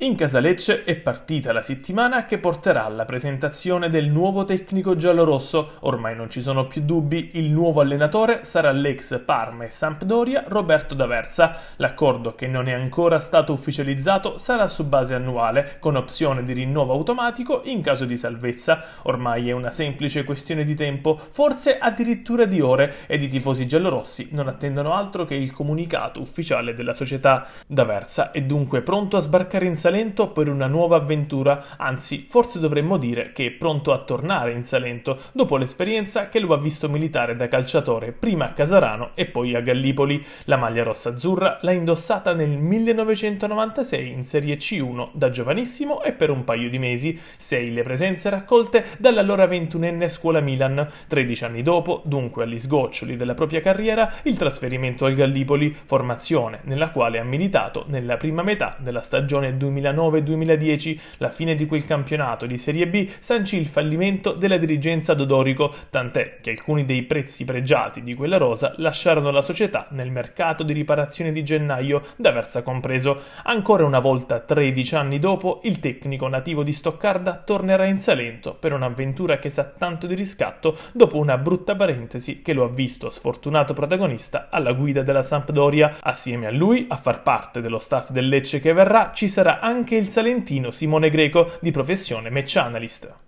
In Casalecce è partita la settimana che porterà alla presentazione del nuovo tecnico giallorosso. Ormai non ci sono più dubbi, il nuovo allenatore sarà l'ex Parma e Sampdoria Roberto D'Aversa. L'accordo che non è ancora stato ufficializzato sarà su base annuale, con opzione di rinnovo automatico in caso di salvezza. Ormai è una semplice questione di tempo, forse addirittura di ore, ed i tifosi giallorossi non attendono altro che il comunicato ufficiale della società. D'Aversa è dunque pronto a sbarcare in Sampdoria Salento per una nuova avventura, anzi forse dovremmo dire che è pronto a tornare in Salento dopo l'esperienza che lo ha visto militare da calciatore prima a Casarano e poi a Gallipoli. La maglia rossa-azzurra l'ha indossata nel 1996 in Serie C1 da giovanissimo e per un paio di mesi, sei le presenze raccolte dall'allora 21enne scuola Milan. 13 anni dopo, dunque agli sgoccioli della propria carriera, il trasferimento al Gallipoli, formazione nella quale ha militato nella prima metà della stagione 2000 2009-2010, la fine di quel campionato di Serie B sancì il fallimento della dirigenza Dodorico, tant'è che alcuni dei prezzi pregiati di quella rosa lasciarono la società nel mercato di riparazione di gennaio, da Versa compreso. Ancora una volta, 13 anni dopo, il tecnico nativo di Stoccarda tornerà in Salento per un'avventura che sa tanto di riscatto dopo una brutta parentesi che lo ha visto sfortunato protagonista alla guida della Sampdoria. Assieme a lui, a far parte dello staff del Lecce che verrà, ci sarà anche il salentino Simone Greco, di professione match analyst.